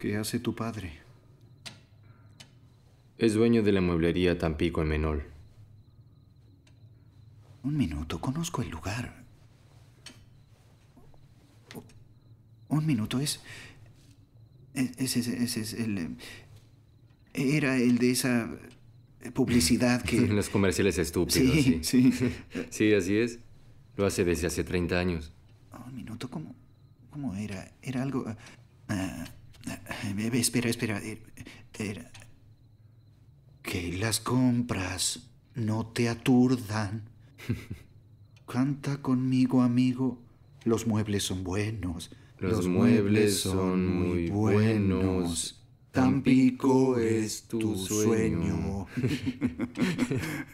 ¿Qué hace tu padre? Es dueño de la mueblería Tampico en Menol. Un minuto, conozco el lugar. Un minuto, es... Ese, es el... Era el de esa publicidad que... En Los comerciales estúpidos, sí. Sí, sí. así es. Lo hace desde hace 30 años. un minuto, ¿cómo, cómo era? Era algo... Ah, Espera, eh, espera. Que las compras no te aturdan. Canta conmigo, amigo. Los muebles son buenos. Los, Los muebles son muy buenos. Tampico es tu sueño.